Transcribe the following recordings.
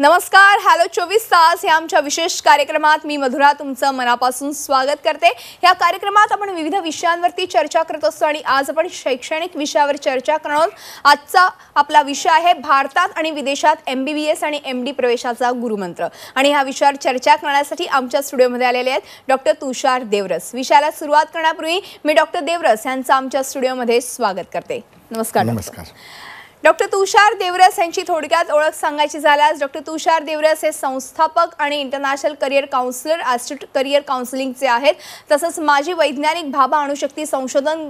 नमस्कार हॅलो चोवीस तास या आमच्या विशेष कार्यक्रमात मी मधुरा तुमचं मनापासून स्वागत करते या कार्यक्रमात आपण विविध विषयांवरती चर्चा करत असतो आणि आज आपण शैक्षणिक विषयावर चर्चा करणार आजचा आपला विषय आहे भारतात आणि विदेशात एम बी बी एस आणि एम डी प्रवेशाचा गुरुमंत्र आणि ह्या विषयावर चर्चा करण्यासाठी आमच्या स्टुडिओमध्ये आलेले आहेत डॉक्टर तुषार देवरस विषयाला सुरुवात करण्यापूर्वी मी डॉक्टर देवरस यांचं आमच्या स्टुडिओमध्ये स्वागत करते नमस्कार नमस्कार डॉक्टर तुषार देवरस यांची थोडक्यात ओळख सांगायची झाल्यास डॉक्टर तुषार देवरस हे संस्थापक आणि international career counsellor astute career काउन्सिलिंगचे आहेत तसंच माजी वैज्ञानिक भाभा अणुशक्ती संशोधन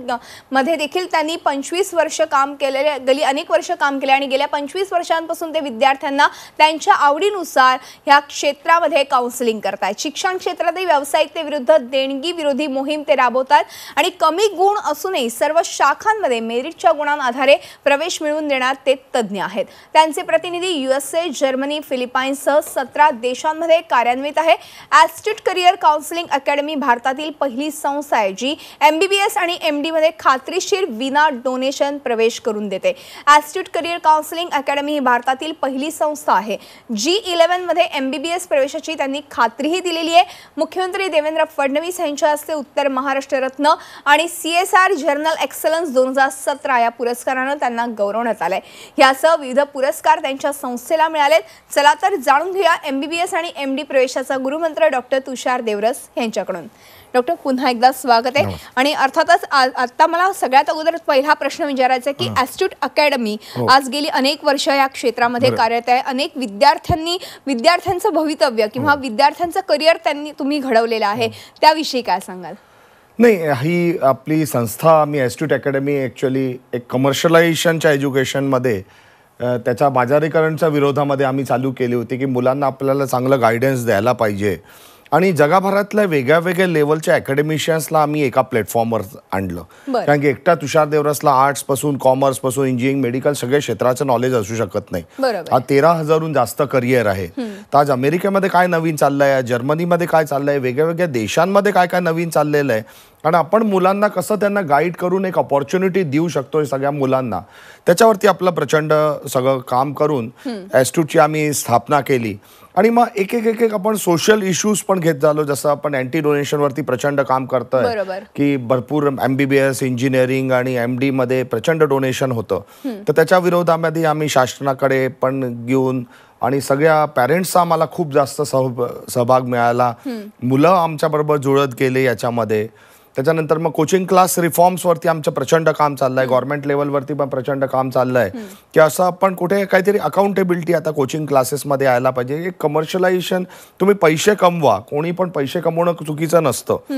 मध्ये देखील त्यांनी पंचवीस वर्ष काम केलेले गेली अनेक वर्ष काम केले आणि गेल्या पंचवीस वर्षांपासून ते विद्यार्थ्यांना त्यांच्या आवडीनुसार ह्या क्षेत्रामध्ये काउन्सिलिंग करतात शिक्षण क्षेत्रातही व्यावसायिकतेविरुद्ध देणगी विरोधी मोहीम ते राबवतात आणि कमी गुण असूनही सर्व शाखांमध्ये मेरिटच्या गुणांआधारे प्रवेश मिळवून देणार ते तज्ज्ञ आहेत त्यांचे प्रतिनिधी युएसए जर्मनी फिलिपाईन्ससह सतरा देशांमध्ये कार्यान्वित आहे ॲस्टिट करिअर काउन्सिलिंग अकॅडमी भारतातील पहिली संस्था आहे जी एम आणि एम मध्ये खात्रीशीर विना डोनेशन प्रवेश करून देते ॲस्टिट करिअर काउन्सिलिंग अकॅडमी ही भारतातील पहिली संस्था आहे जी इलेव्हनमध्ये एम बी प्रवेशाची त्यांनी खात्रीही दिलेली आहे मुख्यमंत्री देवेंद्र फडणवीस यांच्या हस्ते उत्तर महाराष्ट्र रत्न आणि C S R journal excellence दोन हजार सतरा या पुरस्कारानं त्यांना गौरवण्यात आलं मिळालाय यासह विविध पुरस्कार त्यांच्या संस्थेला मिळालेत चला तर जाणून घेऊया एमबीबीएस आणि एम डी प्रवेशाचा गुरुमंत्र डॉक्टर तुषार देवरस यांच्याकडून डॉक्टर पुन्हा एकदा स्वागत आहे आणि अर्थातच आता मला सगळ्यात अगोदर पहिला प्रश्न विचारायचा की ऍस्ट्यूट अकॅडमी हो. आज गेली अनेक वर्ष या क्षेत्रामध्ये कार्यरत आहे अनेक विद्यार्थ्यांनी विद्यार्थ्यांचं भवितव्य किंवा हो. विद्यार्थ्यांचं करिअर त्यांनी तुम्ही घडवलेलं आहे हो. त्याविषयी काय सांगाल नाही ही आपली संस्था मी ॲस्ट्यूट अकॅडमी ॲक्च्युली एक कमर्शलायझेशनच्या एज्युकेशनमध्ये त्याच्या बाजारीकरणच्या विरोधामध्ये आम्ही चालू केली होती की मुलांना आपल्याला चांगलं गायडन्स द्यायला पाहिजे आणि जगाभरातल्या वेगळ्या वेगळ्या लेवलच्या अकॅडमिशियन्सला आम्ही एका प्लॅटफॉर्मवर आणलं कारण की एकटा तुषार देवरसला कॉमर्स पासून इंजिनिअरिंग मेडिकल सगळ्या क्षेत्राचं नॉलेज असू शकत नाही हा तेरा हजारहून जास्त करिअर आहे तर आज अमेरिकेमध्ये काय नवीन चाललंय जर्मनीमध्ये काय चाललंय वेगळ्या वेगळ्या देशांमध्ये काय काय नवीन चाललेलं आहे कारण आपण मुलांना कसं त्यांना गाईड करून एक ऑपॉर्च्युनिटी देऊ शकतो सगळ्या मुलांना त्याच्यावरती आपलं प्रचंड सगळं काम करून ॲस्ट्यूटची आम्ही स्थापना केली आणि मग एक एक एक एक आपण सोशल इश्यूज पण घेत झालो जसं आपण अँटी डोनेशनवरती प्रचंड काम करतोय की भरपूर एमबीबीएस इंजिनिअरिंग आणि एम डी मध्ये प्रचंड डोनेशन होतं तर त्याच्या विरोधामध्ये आम्ही शासनाकडे पण घेऊन आणि सगळ्या पॅरेंट्सचा आम्हाला खूप जास्त सहभाग मिळाला मुलं आमच्याबरोबर जुळत गेले याच्यामध्ये त्याच्यानंतर मग कोचिंग क्लास रिफॉर्म्सवरती आमचं प्रचंड काम चाललंय गव्हर्नमेंट लेवलवरती पण प्रचंड काम चाललंय की असं आपण कुठे काहीतरी अकाउंटेबिलिटी आता कोचिंग क्लासेसमध्ये यायला पाहिजे एक कमर्शियलायझेशन तुम्ही पैसे कमवा कोणी पण पैसे कमवणं चुकीचं नसतं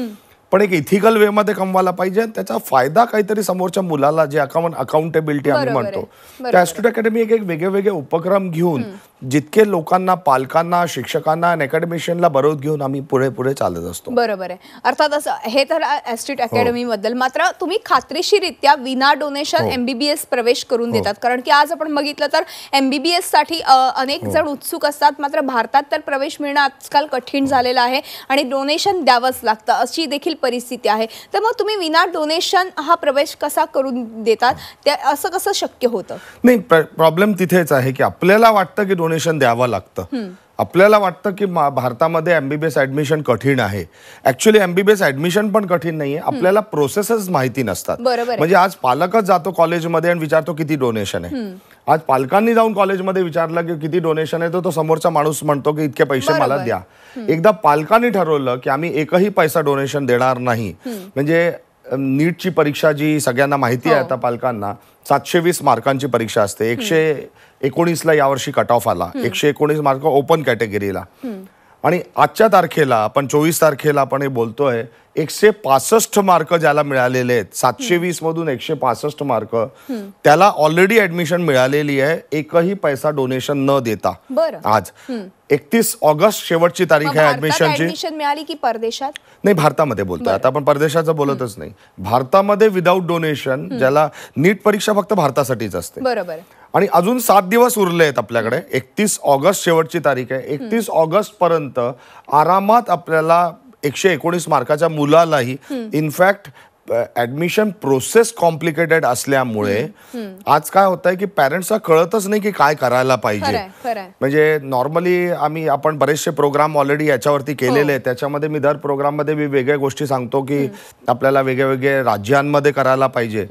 पण एक इथिकल मध्ये कमवायला पाहिजे त्याचा फायदा काहीतरी समोरच्या मुलाला जे आपण अकाउंटेबिलिटी आम्ही म्हणतो त्या टू अकॅडमी एक एक वेगळे उपक्रम घेऊन जितके लोकांना पालकांना शिक्षकांना आणि अकॅडमिशियनला बरोबर घेऊन आम्ही पुढे पुढे चालत असतो बरोबर आहे अर्थात असं हे तर ॲस्ट्रीट अकॅडमी हो. बद्दल मात्र तुम्ही खात्रीशीरित्या विना डोनेशन हो. एमबीबीएस प्रवेश करून हो. देतात कारण की आज आपण बघितलं तर एमबीबीएस साठी अनेक जण उत्सुक असतात मात्र भारतात तर प्रवेश मिळणं आजकाल कठीण झालेलं आहे आणि डोनेशन द्यावंच लागतं अशी देखील परिस्थिती आहे तर मग तुम्ही विना डोनेशन हा प्रवेश कसा करून देतात त्या असं कसं शक्य होतं नाही प्रॉब्लेम तिथेच आहे की आपल्याला वाटतं की डोनेशन द्यावं लागतं आपल्याला वाटतं की भारतामध्ये एम बी बी एस कठीण आहे actually M B B S पण कठीण नाही आहे आपल्याला प्रोसेसच माहिती नसतात म्हणजे आज पालकच जातो कॉलेजमध्ये आणि विचारतो किती डोनेशन आहे आज पालकांनी जाऊन कॉलेजमध्ये विचारलं की किती डोनेशन आहे तर तो समोरचा माणूस म्हणतो की इतके पैसे मला द्या एकदा पालकांनी ठरवलं की आम्ही एकही पैसा डोनेशन देणार नाही म्हणजे नीटची परीक्षा जी सगळ्यांना माहिती आहे हो. आता पालकांना सातशे वीस मार्कांची परीक्षा असते एकशे एकोणीसला यावर्षी कट ऑफ आला एकशे एकोणीस मार्क ओपन कॅटेगरीला आणि आजच्या तारखेला आपण चोवीस तारखेला आपण हे बोलतोय एकशे पासष्ट मार्क ज्याला मिळालेले आहेत सातशे वीस मधून एकशे पासष्ट मार्क त्याला ऑलरेडी ऍडमिशन मिळालेली आहे एकही पैसा डोनेशन न देता आज एकतीस ऑगस्ट शेवटची तारीख आहे ऍडमिशनची मिळाली की परदेशात नाही भारतामध्ये बोलतोय आता आपण परदेशाचं बोलतच नाही भारतामध्ये विदाऊट डोनेशन ज्याला नीट परीक्षा फक्त भारतासाठीच असते बरोबर आणि अजून सात दिवस उरले आहेत आपल्याकडे एकतीस ऑगस्ट शेवटची तारीख आहे एकतीस ऑगस्ट पर्यंत आरामात आपल्याला एकशे एकोणीस मार्काच्या मुलालाही इनफॅक्ट ऍडमिशन प्रोसेस कॉम्प्लिकेटेड असल्यामुळे आज काय होत आहे की पॅरेंट्सला कळतच नाही की काय करायला पाहिजे म्हणजे नॉर्मली आम्ही आपण बरेचसे प्रोग्राम ऑलरेडी याच्यावरती हो. केलेले आहेत त्याच्यामध्ये मी दर प्रोग्राममध्ये मी वेगळ्या गोष्टी सांगतो की आपल्याला वेगळ्या वेगळ्या राज्यांमध्ये करायला पाहिजे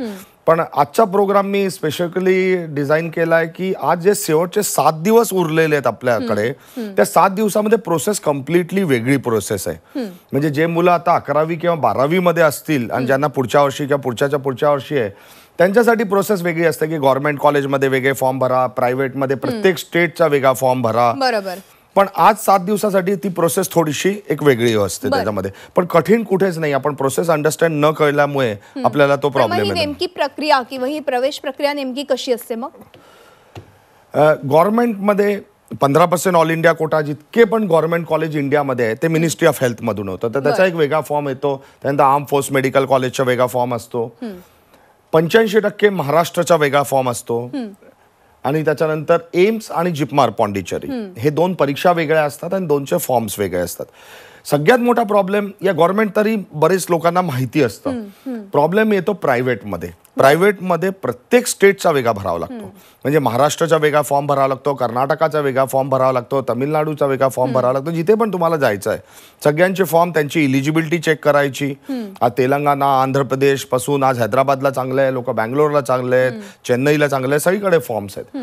पण आजचा प्रोग्राम मी स्पेशली डिझाईन केला आहे की आज जे शेवटचे सात दिवस उरलेले आहेत आपल्याकडे त्या सात दिवसामध्ये प्रोसेस कम्प्लिटली वेगळी प्रोसेस आहे म्हणजे जे मुलं आता अकरावी किंवा मध्ये असतील आणि ज्यांना पुढच्या वर्षी किंवा पुढच्या पुढच्या वर्षी आहे त्यांच्यासाठी प्रोसेस वेगळी असते की गव्हर्नमेंट कॉलेजमध्ये वेगळे फॉर्म भरा प्रायव्हेटमध्ये प्रत्येक स्टेटचा वेगळा फॉर्म भरा बरोबर पण आज सात दिवसासाठी ती प्रोसेस थोडीशी एक वेगळी असते त्याच्यामध्ये पण कठीण कुठेच नाही आपण प्रोसेस अंडरस्टँड न कळल्यामुळे आपल्याला तो प्रॉब्लेम नेमकी प्रक्रिया किंवा ही प्रवेश प्रक्रिया नेमकी कशी असते मग गव्हर्नमेंटमध्ये पंधरा पर्सेंट ऑल इंडिया कोटा जितके पण गव्हर्नमेंट कॉलेज इंडियामध्ये आहे ते मिनिस्ट्री ऑफ हेल्थमधून होतं तर त्याचा एक वेगळा फॉर्म येतो त्यानंतर आर्म फोर्स मेडिकल कॉलेजचा वेगळा फॉर्म असतो पंच्याऐंशी टक्के महाराष्ट्राचा वेगळा फॉर्म असतो आणि त्याच्यानंतर एम्स आणि जिपमार पॉंडिचेरी हे दोन परीक्षा वेगळ्या असतात आणि दोनचे फॉर्म्स वेगळे असतात सगळ्यात मोठा प्रॉब्लेम या गव्हर्नमेंट तरी बरेच लोकांना माहिती असतं प्रॉब्लेम येतो प्रायव्हेटमध्ये प्रायव्हेटमध्ये प्रत्येक स्टेटचा वेगळा भरावा लागतो म्हणजे महाराष्ट्राचा वेगळा फॉर्म भरावा लागतो कर्नाटकाचा वेगळा फॉर्म भरावा लागतो तमिळनाडूचा वेगळा फॉर्म भरावा लागतो जिथे पण तुम्हाला जायचं आहे सगळ्यांचे फॉर्म त्यांची इलिजिबिलिटी चेक करायची आज तेलंगणा आंध्र प्रदेश पासून आज हैदराबादला चांगलं आहे लोक बँगलोरला चांगले आहेत चेन्नईला चांगले आहे सगळीकडे फॉर्म्स आहेत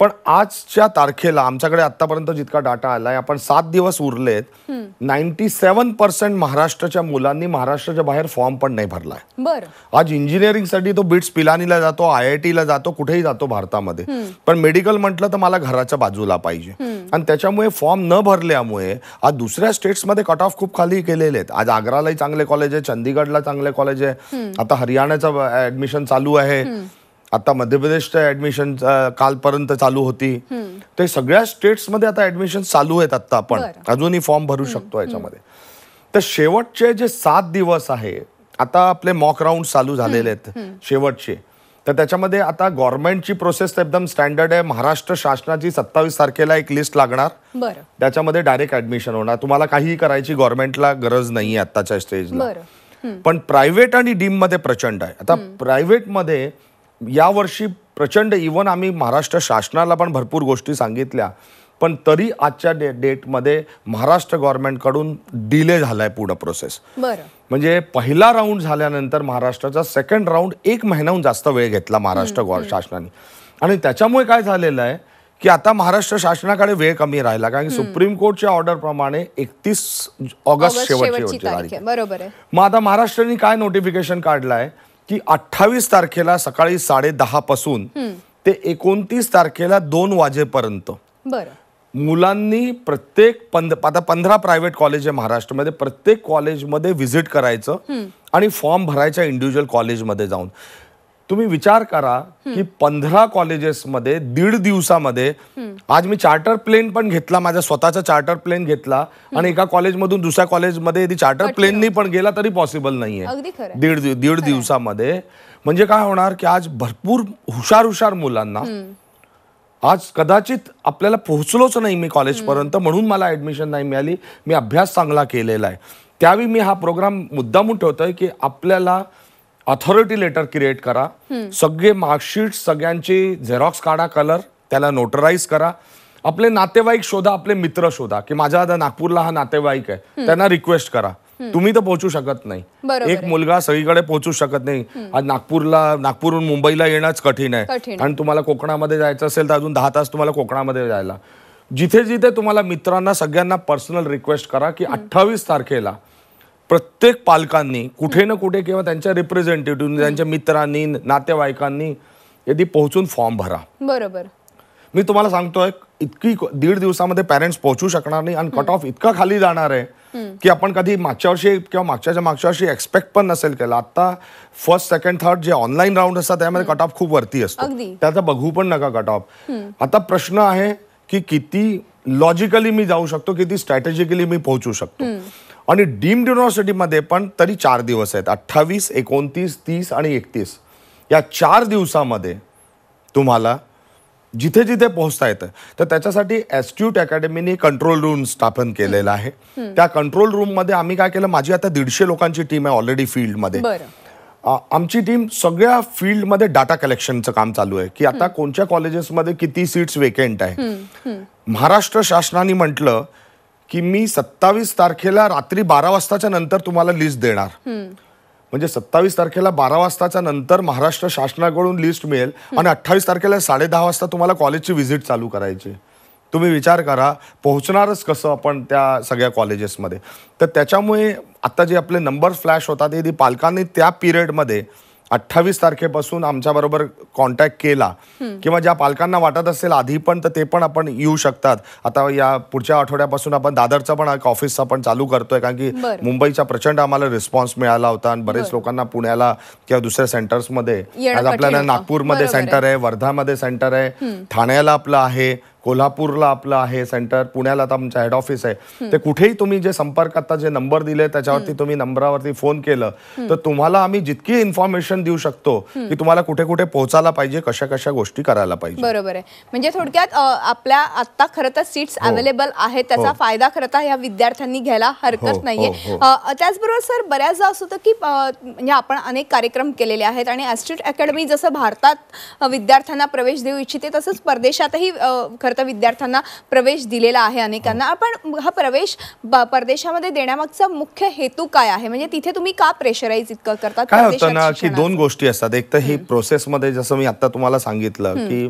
पण आजच्या तारखेला आमच्याकडे आतापर्यंत जितका डाटा आलाय आपण सात दिवस उरलेत नाईन्टी सेव्हन पर्सेंट महाराष्ट्राच्या मुलांनी महाराष्ट्राच्या बाहेर फॉर्म पण नाही भरलाय आज आज साठी तो बिट्स पिलानीला जातो आय आय टीला जातो कुठेही जातो भारतामध्ये पण मेडिकल म्हटलं तर मला घराच्या बाजूला पाहिजे आणि त्याच्यामुळे फॉर्म न भरल्यामुळे आज दुसऱ्या स्टेट्समध्ये कट ऑफ खूप खाली केलेले आहेत आज आग्रालाही चांगले कॉलेज आहे चंदीगडला चांगले कॉलेज आहे आता हरियाणाचं ऍडमिशन चालू आहे आता मध्य प्रदेशच्या ऍडमिशन कालपर्यंत चालू होती ते सगळ्या मध्ये आता ऍडमिशन चालू आहेत आता आपण अजूनही फॉर्म भरू शकतो याच्यामध्ये तर शेवटचे जे सात दिवस आहे आता आपले मॉक राऊंड चालू झालेले आहेत शेवटचे तर त्याच्यामध्ये आता गव्हर्नमेंटची प्रोसेस एकदम स्टँडर्ड आहे महाराष्ट्र शासनाची सत्तावीस तारखेला एक लिस्ट लागणार त्याच्यामध्ये डायरेक्ट ऍडमिशन होणार तुम्हाला काहीही करायची गव्हर्नमेंटला गरज नाही आहे आताच्या स्टेजला पण प्रायव्हेट आणि डीम मध्ये प्रचंड आहे आता प्रायव्हेटमध्ये मध्ये यावर्षी प्रचंड इवन आम्ही महाराष्ट्र शासनाला पण भरपूर गोष्टी सांगितल्या पण तरी आजच्या डे डेटमध्ये महाराष्ट्र गव्हर्नमेंटकडून डिले झाला आहे पुढं प्रोसेस म्हणजे पहिला राऊंड झाल्यानंतर महाराष्ट्राचा सेकंड राऊंड एक महिन्याहून जास्त वेळ घेतला महाराष्ट्र शासनाने आणि त्याच्यामुळे काय झालेलं आहे की आता महाराष्ट्र शासनाकडे वेळ कमी राहिला कारण की सुप्रीम कोर्टच्या ऑर्डरप्रमाणे एकतीस ऑगस्ट शेवटची होती बरोबर मग आता महाराष्ट्राने काय नोटिफिकेशन काढलं की अठ्ठावीस तारखेला सकाळी साडे पासून ते एकोणतीस तारखेला दोन वाजेपर्यंत मुलांनी प्रत्येक पंध आता पंधरा प्रायव्हेट कॉलेज आहे महाराष्ट्रामध्ये प्रत्येक कॉलेजमध्ये व्हिजिट करायचं आणि फॉर्म भरायचा इंडिव्हिज्युअल कॉलेजमध्ये जाऊन तुम्ही विचार करा की पंधरा कॉलेजेसमध्ये दीड दिवसामध्ये आज मी चार्टर प्लेन पण घेतला माझ्या स्वतःचा चार्टर प्लेन घेतला आणि एका कॉलेजमधून दुसऱ्या कॉलेजमध्ये चार्टर प्लेननी पण गेला तरी पॉसिबल नाहीये दीड दीड दिवसामध्ये म्हणजे काय होणार की आज भरपूर हुशार हुशार मुलांना आज कदाचित आपल्याला पोहोचलोच नाही मी कॉलेजपर्यंत म्हणून मला ऍडमिशन नाही मिळाली मी अभ्यास चांगला केलेला आहे त्यावेळी मी हा प्रोग्राम मुद्दामून ठेवतोय की आपल्याला अथॉरिटी लेटर क्रिएट करा सगळे मार्कशीट सगळ्यांची झेरॉक्स काढा कलर त्याला नोटराईज करा आपले नातेवाईक शोधा आपले मित्र शोधा की माझ्या आता नागपूरला हा नातेवाईक आहे त्यांना रिक्वेस्ट करा तुम्ही तर पोहोचू शकत नाही एक मुलगा सगळीकडे पोहोचू शकत नाही आज नागपूरला नागपूरहून मुंबईला येणंच कठीण आहे आणि तुम्हाला कोकणामध्ये जायचं असेल तर अजून दहा तास तुम्हाला कोकणामध्ये जायला जिथे जिथे तुम्हाला मित्रांना सगळ्यांना पर्सनल रिक्वेस्ट करा की अठ्ठावीस तारखेला प्रत्येक पालकांनी कुठे ना कुठे किंवा त्यांच्या रिप्रेझेंटेटिव्ह त्यांच्या मित्रांनी नातेवाईकांनी यदि पोहोचून फॉर्म भरा बरोबर मी तुम्हाला सांगतोय इतकी दीड दिवसामध्ये पॅरेंट्स पोहोचू शकणार नाही आणि कट ऑफ इतका खाली जाणार आहे की आपण कधी मागच्या वर्षी किंवा मागच्या मागच्या वर्षी एक्सपेक्ट पण नसेल केला आता फर्स्ट सेकंड थर्ड जे ऑनलाईन राऊंड असतात त्यामध्ये कट ऑफ खूप वरती असतो त्याचा बघू पण नका कट ऑफ आता प्रश्न आहे की किती लॉजिकली मी जाऊ शकतो किती स्ट्रॅटेजिकली मी पोहोचू शकतो आणि डीम्ड युनिव्हर्सिटीमध्ये पण तरी चार दिवस आहेत अठ्ठावीस एकोणतीस तीस आणि एकतीस या चार दिवसामध्ये तुम्हाला जिथे जिथे पोहोचता येतं तर त्याच्यासाठी ॲस्ट्यूट अकॅडमीने कंट्रोल रूम स्थापन केलेला आहे त्या कंट्रोल रूममध्ये आम्ही काय केलं माझी आता दीडशे लोकांची टीम आहे ऑलरेडी फील्डमध्ये आमची टीम सगळ्या फील्डमध्ये डाटा कलेक्शनचं काम चालू आहे की आता कोणत्या कॉलेजेसमध्ये किती सीट्स वेकेंट आहे महाराष्ट्र शासनाने म्हटलं की मी सत्तावीस तारखेला रात्री बारा वाजताच्या नंतर तुम्हाला लिस्ट देणार म्हणजे सत्तावीस तारखेला बारा वाजताच्या नंतर महाराष्ट्र शासनाकडून लिस्ट मिळेल आणि अठ्ठावीस तारखेला साडे दहा वाजता तुम्हाला कॉलेजची व्हिजिट चालू करायची तुम्ही विचार करा पोहोचणारच कसं आपण त्या सगळ्या कॉलेजेसमध्ये तर त्याच्यामुळे आता जे आपले नंबर फ्लॅश होतात ते पालकांनी त्या पिरियडमध्ये अठ्ठावीस तारखेपासून आमच्याबरोबर कॉन्टॅक्ट केला किंवा ज्या पालकांना वाटत असेल आधी पण तर ते पण आपण येऊ शकतात आता या पुढच्या आठवड्यापासून आपण दादरचा पण ऑफिसचा पण चालू करतोय कारण की मुंबईचा प्रचंड आम्हाला रिस्पॉन्स मिळाला होता आणि बरेच लोकांना पुण्याला किंवा दुसऱ्या सेंटर्समध्ये आज आपल्याला नागपूरमध्ये सेंटर आहे वर्धामध्ये सेंटर आहे ठाण्याला आपलं आहे कोल्हापूरला आपलं आहे सेंटर पुण्याला आता आमचं हेड ऑफिस आहे ते कुठेही तुम्ही जे संपर्क आता जे नंबर दिले त्याच्यावरती तुम्ही नंबरावरती फोन केलं तर तुम्हाला आम्ही जितकी इन्फॉर्मेशन देऊ शकतो की तुम्हाला कुठे कुठे पोहोचायला पाहिजे कशा कशा गोष्टी करायला पाहिजे बरोबर आहे म्हणजे थोडक्यात आपल्या आता खरं तर सीट्स अवेलेबल हो. आहेत त्याचा हो. फायदा खरं तर ह्या विद्यार्थ्यांनी घ्यायला हरकत हो, नाहीये त्याचबरोबर सर बऱ्याचदा असं होतं की म्हणजे आपण अनेक कार्यक्रम केलेले आहेत आणि ॲस्ट्यूट अकॅडमी जसं भारतात विद्यार्थ्यांना प्रवेश देऊ इच्छिते तसंच परदेशातही तर विद्यार्थ्यांना प्रवेश दिलेला आहे अनेकांना हो. पण हा प्रवेश परदेशामध्ये देण्यामागचा मुख्य हेतू काय आहे म्हणजे तिथे तुम्ही का प्रेशराईज इतकं करतात काय होतं ना की दोन गोष्टी असतात एक तर ही प्रोसेसमध्ये जसं मी आता तुम्हाला सांगितलं की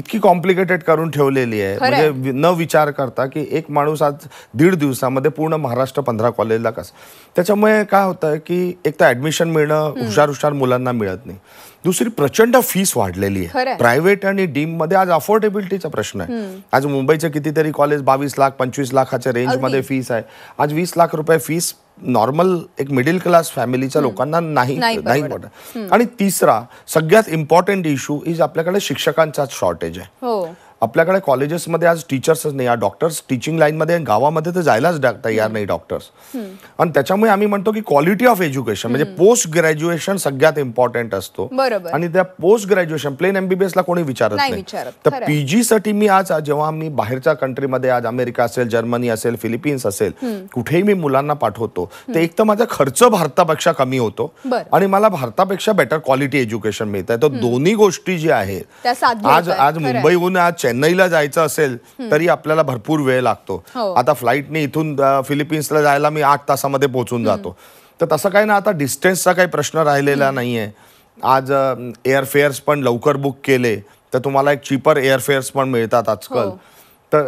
इतकी कॉम्प्लिकेटेड करून ठेवलेली आहे म्हणजे न विचार करता की एक माणूस आज दीड दिवसामध्ये पूर्ण महाराष्ट्र पंधरा कॉलेजला कस त्याच्यामुळे काय होतं की एक तर ऍडमिशन मिळणं हुशार हुशार मुलांना मिळत नाही दुसरी प्रचंड फीस वाढलेली आहे प्रायव्हेट आणि डीम मध्ये आज अफोर्डेबिलिटीचा प्रश्न आहे आज मुंबईचे कितीतरी कॉलेज बावीस लाख पंचवीस लाखाच्या रेंजमध्ये फीस आहे आज वीस लाख रुपये फीस नॉर्मल एक मिडिल क्लास फॅमिलीच्या लोकांना नाही नाही पडत आणि तिसरा सगळ्यात इम्पॉर्टंट इश्यू इज आपल्याकडे शिक्षकांचा शॉर्टेज आहे हो. आपल्याकडे कॉलेजेसमध्ये आज टीचर्सच नाही या डॉक्टर्स टीचिंग लाईनमध्ये गावामध्ये तर जायलाच तयार नाही डॉक्टर्स आणि त्याच्यामुळे आम्ही म्हणतो की क्वालिटी ऑफ एज्युकेशन म्हणजे पोस्ट ग्रॅज्युएशन सगळ्यात इम्पॉर्टंट असतो आणि त्या पोस्ट ग्रॅज्युएशन प्लेन एमबीबीएस ला कोणी विचारत नाही तर पीजी साठी मी आज जेव्हा आम्ही बाहेरच्या कंट्रीमध्ये आज अमेरिका असेल जर्मनी असेल फिलिपिन्स असेल कुठेही मी मुलांना पाठवतो ते एक तर माझा खर्च भारतापेक्षा कमी होतो आणि मला भारतापेक्षा बेटर क्वालिटी एज्युकेशन मिळत आहे तर दोन्ही गोष्टी जी आहेत आज आज मुंबईहून आज चेन्नईला जायचं असेल तरी आपल्याला भरपूर वेळ लागतो हो. आता फ्लाईटने इथून फिलिपिन्सला जायला मी आठ तासामध्ये पोहोचून जातो तर तसं काही ना आता डिस्टन्सचा काही प्रश्न राहिलेला नाही आहे आज एअरफेअर्स पण लवकर बुक केले तर तुम्हाला एक चीपर एअरफेअर्स पण मिळतात आजकाल हो. तर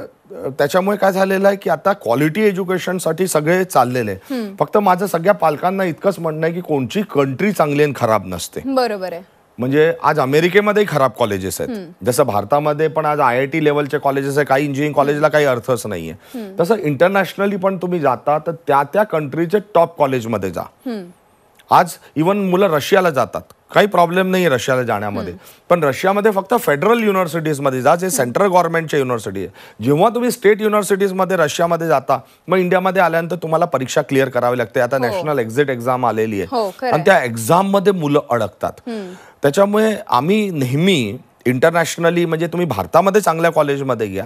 त्याच्यामुळे काय झालेलं आहे की आता क्वालिटी एज्युकेशनसाठी सगळे चाललेले फक्त माझं सगळ्या पालकांना इतकंच म्हणणं आहे की कोणची कंट्री चांगली आणि खराब नसते बरोबर आहे म्हणजे आज अमेरिकेमध्ये खराब कॉलेजेस आहेत जसं भारतामध्ये पण आज आय आय टी लेवलचे कॉलेजेस आहे काही इंजिनिअरिंग कॉलेजला काही अर्थच नाहीये तसं इंटरनॅशनली पण तुम्ही जाता तर त्या त्या कंट्रीचे टॉप कॉलेजमध्ये जा आज इवन मुलं रशियाला जातात काही प्रॉब्लेम नाही आहे रशियाला जाण्यामध्ये पण रशियामध्ये फक्त फेडरल युनिव्हर्सिटीजमध्ये जा जे सेंट्रल गव्हर्नमेंटच्या युनिव्हर्सिटी आहे जेव्हा तुम्ही स्टेट युनिव्हर्सिटीजमध्ये रशियामध्ये जाता मग इंडियामध्ये आल्यानंतर तुम्हाला परीक्षा क्लिअर करावी लागते आता नॅशनल एक्झिट एक्झाम आलेली आहे हो, आणि त्या एक्झाममध्ये मुलं अडकतात त्याच्यामुळे आम्ही नेहमी इंटरनॅशनली म्हणजे तुम्ही भारतामध्ये चांगल्या कॉलेजमध्ये घ्या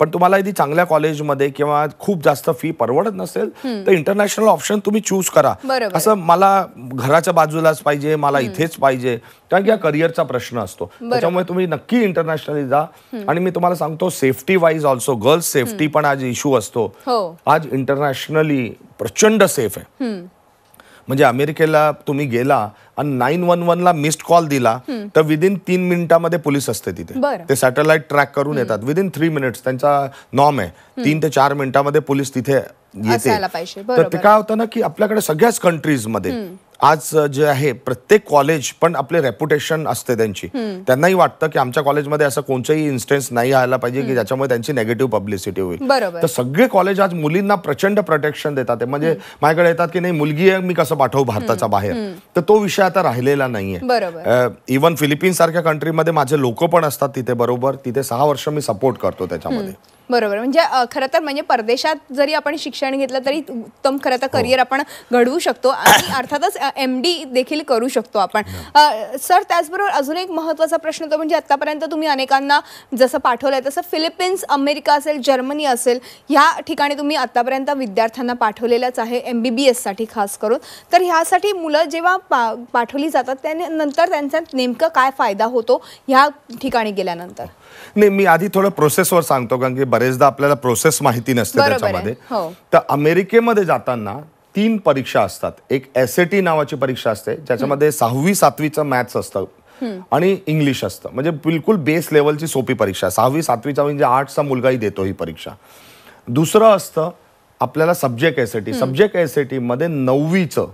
पण तुम्हाला यदि चांगल्या कॉलेजमध्ये किंवा खूप जास्त फी परवडत नसेल तर इंटरनॅशनल ऑप्शन तुम्ही चूज करा असं मला घराच्या बाजूलाच पाहिजे मला इथेच पाहिजे कारण की हा करिअरचा प्रश्न असतो त्याच्यामुळे तुम्ही नक्की इंटरनॅशनली जा आणि मी तुम्हाला सांगतो safety wise also girls safety पण आज इश्यू असतो हो. आज इंटरनॅशनली प्रचंड सेफ आहे म्हणजे अमेरिकेला तुम्ही गेला आणि नाईन वन ला मिस्ड कॉल दिला तर विदिन तीन मिनिटामध्ये पोलीस असते तिथे ते सॅटेलाइट ट्रॅक करून येतात विदिन थ्री मिनिट्स त्यांचा नॉर्म आहे तीन ते चार मिनिटामध्ये पोलीस तिथे येते तर ते काय होतं ना की आपल्याकडे सगळ्याच कंट्रीजमध्ये आज जे आहे प्रत्येक कॉलेज पण आपले रेप्युटेशन असते त्यांची त्यांनाही वाटतं की आमच्या कॉलेजमध्ये असं कोणतंही इन्स्टन्स नाही आला पाहिजे की ज्याच्यामुळे त्यांची नेगेटिव्ह पब्लिसिटी होईल तर सगळे कॉलेज आज मुलींना प्रचंड प्रोटेक्शन देतात म्हणजे माझ्याकडे येतात की नाही मुलगी आहे मी कसं पाठवू भारताच्या बाहेर तर तो विषय आता राहिलेला नाहीये इव्हन फिलिपिन्स सारख्या कंट्रीमध्ये माझे लोक पण असतात तिथे बरोबर तिथे सहा वर्ष मी सपोर्ट करतो त्याच्यामध्ये बरोबर म्हणजे खरं तर म्हणजे परदेशात जरी आपण शिक्षण घेतलं तरी उत्तम खरं तर हो. करिअर आपण घडवू शकतो आणि अर्थातच एम डी देखील करू शकतो आपण हो. सर त्याचबरोबर अजून एक महत्त्वाचा प्रश्न होतो म्हणजे आत्तापर्यंत तुम्ही अनेकांना जसं पाठवलं आहे तसं फिलिपिन्स अमेरिका असेल जर्मनी असेल ह्या ठिकाणी तुम्ही आत्तापर्यंत विद्यार्थ्यांना पाठवलेलंच आहे एम बी बी एससाठी खास करून तर ह्यासाठी मुलं जेव्हा पा पाठवली जातात त्याने नंतर त्यांचा नेमकं काय फायदा होतो ह्या ठिकाणी गेल्यानंतर नाही मी आधी थोडं प्रोसेसवर सांगतो कारण की बरेचदा आपल्याला प्रोसेस माहिती नसते त्याच्यामध्ये हो. तर अमेरिकेमध्ये जाताना तीन परीक्षा असतात एक टी नावाची परीक्षा असते ज्याच्यामध्ये सहावी सातवीचं मॅथ्स असतं आणि इंग्लिश असतं म्हणजे बिलकुल बेस लेवलची सोपी परीक्षा सहावी सातवीचा म्हणजे आठचा मुलगाही देतो ही परीक्षा दुसरं असतं आपल्याला सब्जेक्ट टी सब्जेक्ट एसएटी मध्ये नववीचं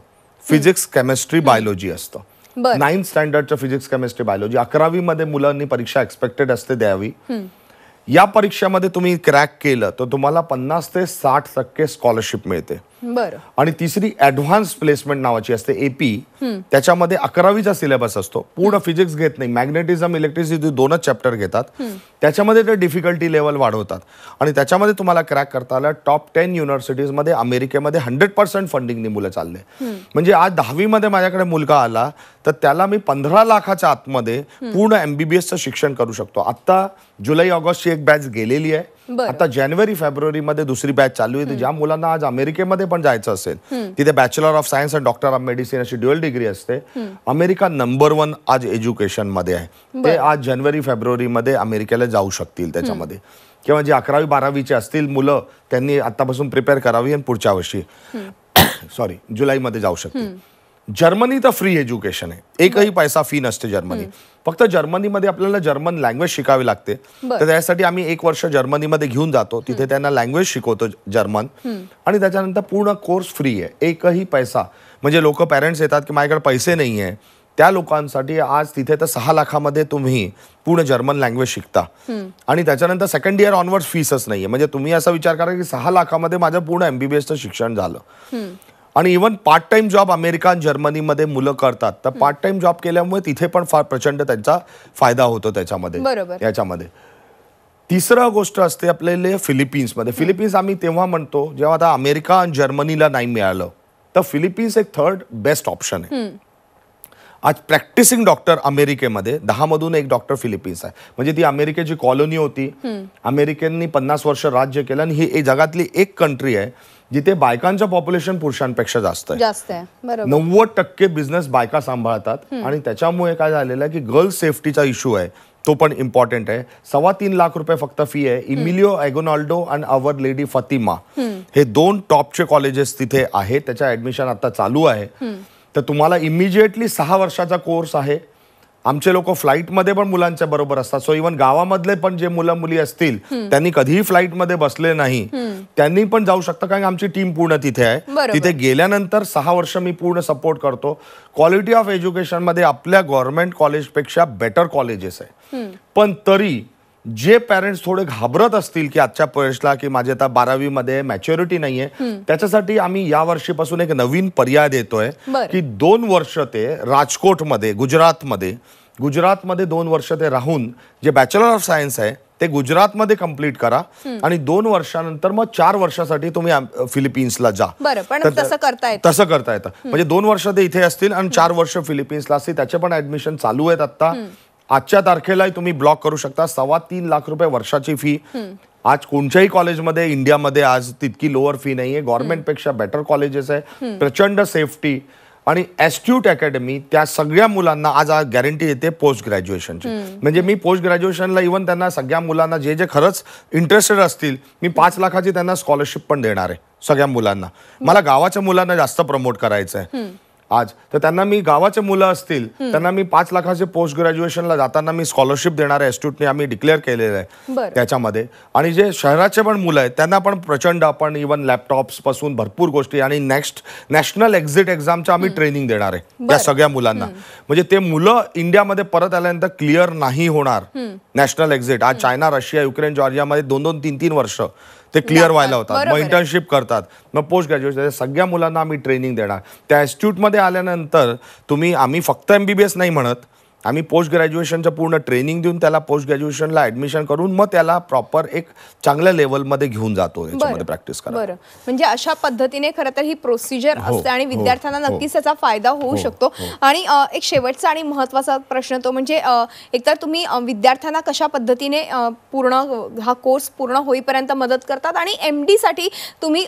फिजिक्स केमिस्ट्री बायोलॉजी असतं नाईन्थ स्टँडर्डच्या फिजिक्स केमिस्ट्री बायोलॉजी मध्ये मुलांनी परीक्षा एक्सपेक्टेड असते द्यावी या परीक्षामध्ये तुम्ही क्रॅक केलं तर तुम्हाला पन्नास ते साठ टक्के स्कॉलरशिप मिळते बर आणि तिसरी ऍडव्हान्स प्लेसमेंट नावाची असते एपी त्याच्यामध्ये अकरावीचा सिलेबस असतो पूर्ण फिजिक्स घेत नाही मॅग्नेटिझम इलेक्ट्रिसिटी दोनच चॅप्टर घेतात त्याच्यामध्ये ते डिफिकल्टी लेवल वाढवतात आणि त्याच्यामध्ये तुम्हाला क्रॅक करता आला टॉप टेन युनिव्हर्सिटीजमध्ये अमेरिकेमध्ये हंड्रेड पर्सेंट फंडिंगनी मुलं चालले म्हणजे आज दहावीमध्ये माझ्याकडे मुलगा आला तर त्याला मी पंधरा लाखाच्या आतमध्ये पूर्ण एमबीबीएसचं शिक्षण करू शकतो आत्ता जुलै ऑगस्टची एक बॅच गेलेली आहे आता जानेवारी फेब्रुवारीमध्ये दुसरी बॅच चालू आहे ज्या मुलांना आज अमेरिकेमध्ये पण जायचं असेल तिथे bachelor of science and doctor of medicine अशी ड्युअल डिग्री असते अमेरिका नंबर वन आज मध्ये आहे ते आज जानेवारी फेब्रुवारी मध्ये अमेरिकेला जाऊ शकतील त्याच्यामध्ये किंवा जे अकरावी बारावीचे असतील मुलं त्यांनी आतापासून प्रिपेअर करावी आणि पुढच्या वर्षी सॉरी जुलैमध्ये जाऊ शकतील जर्मनी तर फ्री एज्युकेशन आहे एकही पैसा फी नसते जर्मनी फक्त जर्मनीमध्ये आपल्याला जर्मन लँग्वेज शिकावी लागते तर त्यासाठी आम्ही एक वर्ष जर्मनीमध्ये घेऊन जातो तिथे त्यांना लँग्वेज शिकवतो जर्मन आणि त्याच्यानंतर पूर्ण कोर्स फ्री आहे एकही पैसा म्हणजे लोक पेरेंट्स येतात की माझ्याकडे पैसे नाही आहे त्या लोकांसाठी आज तिथे तर सहा लाखामध्ये तुम्ही पूर्ण जर्मन लँग्वेज शिकता आणि त्याच्यानंतर सेकंड इयर ऑनवर्ड फीसच नाहीये म्हणजे तुम्ही असा विचार करा की सहा लाखामध्ये माझं पूर्ण एमबीबीएसचं शिक्षण झालं आणि even part time job America आणि जर्मनीमध्ये मुलं करतात तर पार्ट टाइम जॉब केल्यामुळे तिथे पण फार प्रचंड त्यांचा फायदा होतो त्याच्यामध्ये याच्यामध्ये तिसरं गोष्ट असते आपल्याला फिलिपिन्समध्ये फिलिपिन्स आम्ही तेव्हा म्हणतो जेव्हा आता अमेरिका आणि जर्मनीला नाही मिळालं तर फिलिपिन्स एक थर्ड बेस्ट ऑप्शन आहे आज प्रॅक्टिसिंग डॉक्टर अमेरिकेमध्ये दहामधून एक डॉक्टर फिलिपिन्स आहे म्हणजे ती अमेरिकेची कॉलोनी होती अमेरिकेंनी पन्नास वर्ष राज्य केलं आणि ही जगातली एक कंट्री आहे जिथे बायकांचं पॉप्युलेशन पुरुषांपेक्षा जास्त आहे नव्वद टक्के बिझनेस बायका सांभाळतात आणि त्याच्यामुळे काय झालेलं आहे की गर्ल्स सेफ्टीचा इश्यू आहे तो पण इम्पॉर्टंट आहे सव्वा तीन लाख रुपये फक्त फी आहे Emilio Aguinaldo and our lady Fatima हे दोन टॉपचे कॉलेजेस तिथे आहेत त्याच्या ऍडमिशन आता चालू आहे तर तुम्हाला इमिजिएटली सहा वर्षाचा कोर्स आहे आमचे लोक फ्लाईटमध्ये पण मुलांच्या बरोबर असतात सो इवन गावामधले पण जे मुलं मुली असतील त्यांनी कधीही फ्लाईटमध्ये बसले नाही त्यांनी पण जाऊ शकतं कारण आमची टीम पूर्ण तिथे आहे तिथे गेल्यानंतर सहा वर्ष मी पूर्ण सपोर्ट करतो क्वालिटी ऑफ एज्युकेशनमध्ये आपल्या गव्हर्नमेंट कॉलेजपेक्षा बेटर कॉलेजेस आहे पण तरी जे पेरेंट्स थोडे घाबरत असतील की आजच्या परेशला की माझी आता बारावीमध्ये मॅच्युरिटी नाहीये त्याच्यासाठी आम्ही या वर्षीपासून एक नवीन पर्याय देतोय की दोन वर्ष ते राजकोटमध्ये गुजरातमध्ये मध्ये दोन वर्ष ते राहून जे बॅचलर ऑफ सायन्स आहे ते गुजरात मध्ये कम्प्लीट करा आणि दोन वर्षानंतर मग चार वर्षासाठी तुम्ही फिलिपिन्सला जा पण तसं करता येतं तसं करता येतं म्हणजे दोन वर्ष ते इथे असतील आणि चार वर्ष फिलिपिन्सला असतील त्याचे पण ऍडमिशन चालू आहेत आता आजच्या तारखेलाही तुम्ही ब्लॉक करू शकता सव्वा तीन लाख रुपये वर्षाची फी आज कोणत्याही कॉलेजमध्ये इंडियामध्ये आज तितकी लोअर फी नाही आहे गव्हर्नमेंटपेक्षा बेटर कॉलेजेस आहे प्रचंड सेफ्टी आणि एस्ट्यूट अकॅडमी त्या सगळ्या मुलांना आज आज गॅरंटी येते पोस्ट ग्रॅज्युएशनची म्हणजे मी पोस्ट ग्रॅज्युएशनला इव्हन त्यांना सगळ्या मुलांना जे जे खरंच इंटरेस्टेड असतील मी पाच लाखाची त्यांना स्कॉलरशिप पण देणार आहे सगळ्या मुलांना मला गावाच्या मुलांना जास्त प्रमोट करायचं आहे आज तर त्यांना मी गावाचे मुलं असतील त्यांना मी पाच लाखाचे पोस्ट ग्रॅज्युएशनला जाताना मी स्कॉलरशिप देणाऱ्या इन्स्टिट्यूटने आम्ही डिक्लेअर केलेलं आहे त्याच्यामध्ये आणि जे शहराचे पण मुलं आहेत त्यांना पण प्रचंड आपण इव्हन पासून भरपूर गोष्टी आणि नेक्स्ट नॅशनल एक्झिट एक्झामचं आम्ही ट्रेनिंग देणार आहे त्या सगळ्या मुलांना म्हणजे ते मुलं इंडियामध्ये परत आल्यानंतर क्लिअर नाही होणार नॅशनल एक्झिट आज चायना रशिया युक्रेन जॉर्जियामध्ये दोन दोन तीन तीन वर्ष ते क्लिअर व्हायला होतात मग इंटर्नशिप करतात मग पोस्ट ग्रॅज्युएशन सगळ्या मुलांना आम्ही ट्रेनिंग देणार त्या इन्स्टिट्यूटमध्ये आल्यानंतर तुम्ही आम्ही फक्त एम नाही म्हणत आम्ही पोस्ट ग्रॅज्युएशनचं पूर्ण ट्रेनिंग देऊन त्याला पोस्ट ग्रॅज्युएशनला ऍडमिशन करून मग त्याला प्रॉपर एक चांगल्या लेवलमध्ये घेऊन जातो प्रॅक्टिस करा बरं म्हणजे अशा पद्धतीने खरं तर ही प्रोसिजर हो, असते आणि हो, विद्यार्थ्यांना हो. नक्कीच त्याचा फायदा होऊ शकतो आणि एक शेवटचा आणि महत्वाचा प्रश्न तो म्हणजे एकतर तुम्ही विद्यार्थ्यांना कशा पद्धतीने पूर्ण हा कोर्स पूर्ण होईपर्यंत मदत करतात आणि एम साठी तुम्ही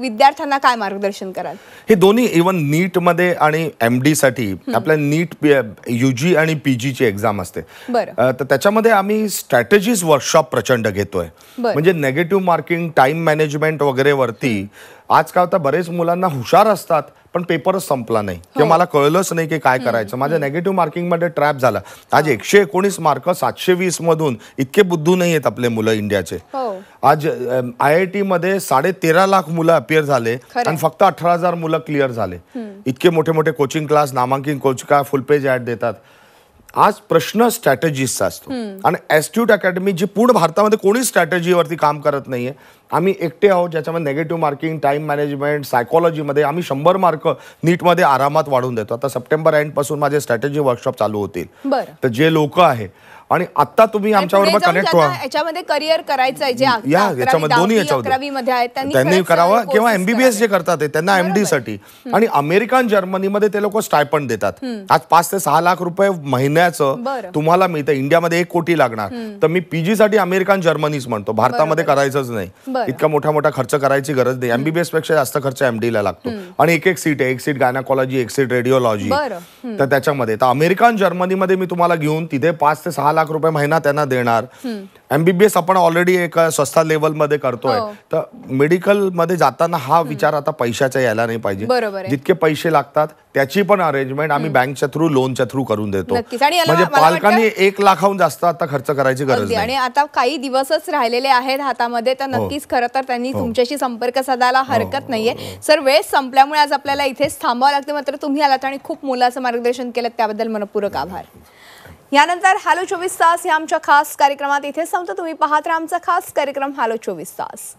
विद्यार्थ्यांना काय मार्गदर्शन कराल हे दोन्ही इवन नीटमध्ये आणि एम साठी आपल्या नीट यू आणि पीजीची एक्झाम असते तर त्याच्यामध्ये आम्ही स्ट्रॅटेजीज वर्कशॉप प्रचंड घेतोय म्हणजे नेगेटिव्ह मार्किंग टाइम मॅनेजमेंट वगैरे वरती आज आजकाल तर बरेच मुलांना हुशार असतात पण पेपरच संपला नाही किंवा हो. मला कळलंच नाही की काय करायचं माझ्या नेगेटिव्ह मध्ये ट्रॅप झाला आज एकशे एकोणीस मार्क सातशे वीस मधून इतके बुद्धू नाही आहेत आपले मुलं इंडियाचे हो. आज आय आय टी मध्ये साडे तेरा लाख मुलं अपियर झाले आणि फक्त अठरा हजार मुलं क्लिअर झाले इतके मोठे मोठे कोचिंग क्लास नामांकित कोचिका फुल पेज ऍड देतात आज प्रश्न स्ट्रॅटजीचा असतो आणि ॲस्ट्यूट अकॅडमी जी पूर्ण भारतामध्ये कोणी स्ट्रॅटजीवरती काम करत नाहीये आम्ही एकटे आहोत ज्याच्यामध्ये नेगेटिव्ह मार्किंग टाईम मॅनेजमेंट मध्ये आम्ही शंभर मार्क नीटमध्ये आरामात वाढून देतो आता सप्टेंबर पासून माझे स्ट्रॅटजी वर्कशॉप चालू होतील तर जे लोक आहे आणि आता तुम्ही आमच्याबरोबर कनेक्ट व्हा याच्यामध्ये करिअर करायचं जे याच्यामध्ये दोन्ही याच्यामध्ये त्यांनी करावं किंवा एमबीबीएस जे करतात त्यांना एमडी साठी आणि अमेरिकन जर्मनीमध्ये ते लोक स्टायपन देतात आज पाच ते सहा लाख रुपये महिन्याचं तुम्हाला मिळतं इंडियामध्ये एक कोटी लागणार तर मी पीजी साठी अमेरिकन जर्मनीच म्हणतो भारतामध्ये करायचंच नाही इतका मोठा मोठा खर्च करायची गरज नाही एमबीबीएस पेक्षा जास्त खर्च एमडी ला लागतो आणि एक एक सीट आहे एक सीट गायनाकॉलॉजी एक सीट रेडिओलॉजी तर त्याच्यामध्ये तर अमेरिकन जर्मनीमध्ये मी तुम्हाला घेऊन तिथे पाच ते सहा लाख रुपये महिना त्यांना देणार एमबीबीएस आपण ऑलरेडी एक स्वस्ता मध्ये करतोय हो. तर मध्ये जाताना हा विचार आता पैशाचा यायला नाही पाहिजे जितके पैसे लागतात त्याची पण अरेंजमेंट आम्ही बँकच्या थ्रू लोनच्या थ्रू करून देतो म्हणजे पालकांनी एक लाखाहून जास्त आता खर्च करायची गरज आणि आता काही दिवसच राहिलेले आहेत हातामध्ये तर हो. नक्कीच खरं तर त्यांनी हो. तुमच्याशी संपर्क साधायला हरकत नाहीये सर वेळ संपल्यामुळे आज आपल्याला इथेच थांबावं लागते मात्र तुम्ही आलात आणि खूप मोलाचं मार्गदर्शन केलं त्याबद्दल मनपूरक आभार यानंतर हॅलो चोवीस तास या आमच्या खास कार्यक्रमात इथे संपतो तुम्ही पाहत राहा आमचा खास कार्यक्रम हॅलो चोवीस तास